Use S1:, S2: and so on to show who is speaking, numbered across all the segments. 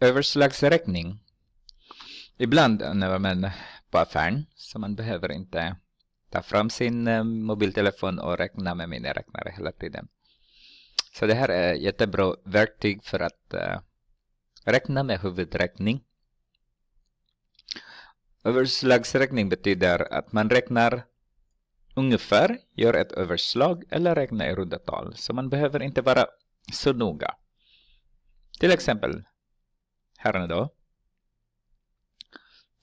S1: överslagsräkning. Ibland när man är på affären så man behöver inte ta fram sin eh, mobiltelefon och räkna med miniräknare hela tiden. Så det här är jättebra verktyg för att eh, räkna med huvudräkning. Överslagsräkning betyder att man räknar ungefär, gör ett överslag eller räknar i runda tal. Så man behöver inte vara så noga. Till exempel här nu då.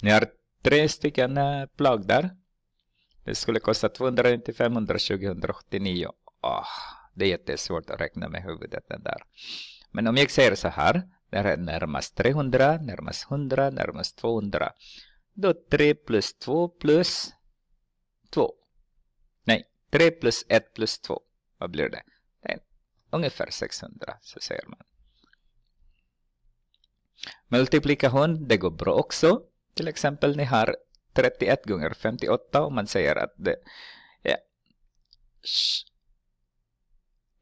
S1: Ni har tre stycken eh, plagg där. Det skulle kosta 295 500 2089. Oh, det är jättesvårt att räkna med huvudet den där. Men om jag säger så här. Det här är närmast 300, närmast 100, närmast 200. Då 3 plus 2 plus 2. Nej, 3 plus 1 plus 2. Vad blir det? det ungefär 600, så säger man. Multiplikation, det går bra också. Till exempel ni har 31 gånger 58 och man säger att det, ja,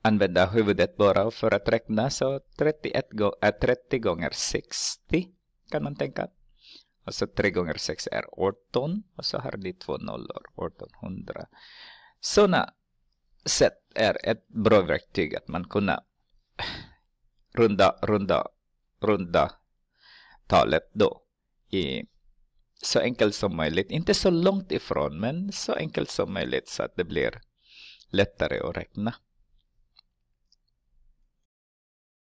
S1: använda huvudet bara för att räkna. Så 31 go äh, 30 gånger 60 kan man tänka. Och så 3 gånger 6 är 18. Och så har ni två nollor, 1800. Sådana sätt är ett bra verktyg att man kunna runda, runda, runda talet då i så enkelt som möjligt. Inte så långt ifrån, men så enkelt som möjligt så att det blir lättare e att räkna.